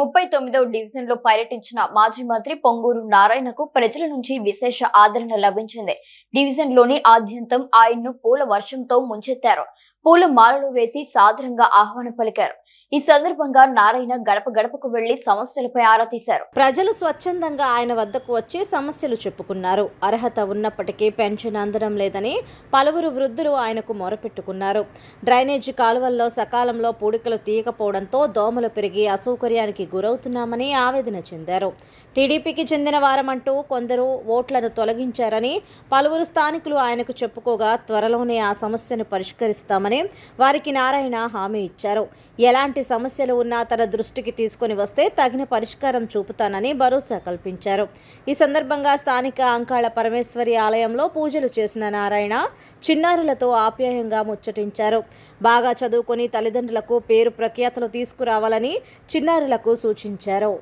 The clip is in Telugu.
ముప్పై తొమ్మిదవ డివిజన్ లో పర్యటించిన మాజీ మంత్రి పొంగూరు నారాయణకు ప్రజల నుంచి విశేష ఆదరణ లభించింది డివిజన్ లోని ఆద్యంతం ఆయన్ను పూల వర్షంతో ముంచెత్తారు పూల మాలలు వేసి సాధారణంగా ఆహ్వానం పలికారు ఈ సందర్భంగా నారాయణ గడప గడపకు వెళ్లి సమస్యలపై ఆరా తీశారు ప్రజలు స్వచ్ఛందంగా ఆయన వద్దకు వచ్చి సమస్యలు చెప్పుకున్నారు అర్హత ఉన్నప్పటికీ పెన్షన్ అందడం లేదని పలువురు వృద్ధులు ఆయనకు మొరపెట్టుకున్నారు డ్రైనేజీ కాలువల్లో సకాలంలో పూడికలు తీయకపోవడంతో దోమలు పెరిగి అసౌకర్యానికి గురవుతున్నామని ఆవేదన చెందారు టీడీపీకి చెందిన వారమంటూ కొందరు ఓట్లను తొలగించారని పలువురు స్థానికులు ఆయనకు చెప్పుకోగా త్వరలోనే ఆ సమస్యను పరిష్కరిస్తామని వారికి నారాయణ హామీ ఇచ్చారు ఎలాంటి సమస్యలు ఉన్నా తన దృష్టికి తీసుకుని వస్తే తగిన పరిష్కారం చూపుతానని భరోసా కల్పించారు ఈ సందర్భంగా స్థానిక అంకాళ పరమేశ్వరి ఆలయంలో పూజలు చేసిన నారాయణ చిన్నారులతో ఆప్యాయంగా ముచ్చటించారు బాగా చదువుకొని తల్లిదండ్రులకు పేరు ప్రఖ్యాతలు తీసుకురావాలని చిన్నారులకు సూచించారు